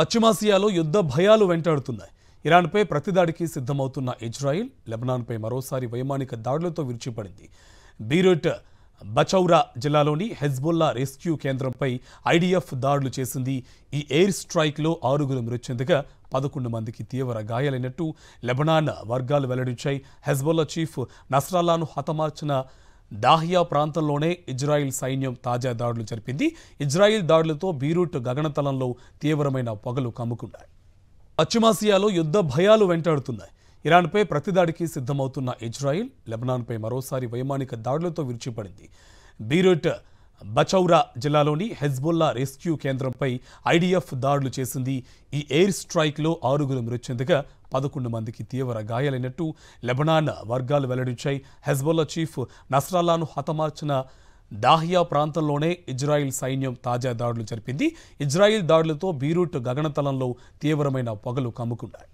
పశ్చిమాసియాలో యుద్ధ భయాలు వెంటాడుతున్నాయి ఇరాన్పై ప్రతిదాడికి సిద్ధమవుతున్న ఇజ్రాయిల్ లెబనాన్పై మరోసారి వైమానిక దాడులతో విరిచిపడింది బీరూట్ బచౌరా జిల్లాలోని హెజ్బుల్లా రెస్క్యూ కేంద్రంపై ఐడిఎఫ్ దాడులు చేసింది ఈ ఎయిర్ స్ట్రైక్లో ఆరుగురు మృతి చెందగా పదకొండు మందికి తీవ్ర గాయాలైనట్టు లెబనాన్ వర్గాలు వెల్లడించాయి హెజ్బుల్లా చీఫ్ నస్రాలాను హతమార్చిన దాహియా ప్రాంతంలోనే ఇజ్రాయిల్ సైన్యం తాజా దాడులు జరిపింది ఇజ్రాయిల్ దాడులతో బీరూట్ గగనతలంలో తీవ్రమైన పొగలు కమ్ముకున్నాయి పశ్చిమాసియాలో యుద్ధ భయాలు వెంటాడుతున్నాయి ఇరాన్పై ప్రతిదాడికి సిద్ధమవుతున్న ఇజ్రాయిల్ లెబనాన్పై మరోసారి వైమానిక దాడులతో విరిచిపడింది బీరూట్ బచౌరా జిల్లాలోని హెజ్బుల్లా రెస్క్యూ కేంద్రంపై ఐడిఎఫ్ దాడులు చేసింది ఈ ఎయిర్ స్ట్రైక్లో ఆరుగురు మృతి చెందగా పదకొండు మందికి తీవ్ర గాయాలైనట్టు లెబనాన్ వర్గాలు వెల్లడించాయి హెజ్బుల్లా చీఫ్ నస్రాలాను హతమార్చిన దాహియా ప్రాంతంలోనే ఇజ్రాయిల్ సైన్యం తాజా దాడులు జరిపింది ఇజ్రాయిల్ దాడులతో బీరూట్ గగనతలంలో తీవ్రమైన పొగలు కమ్ముకున్నాయి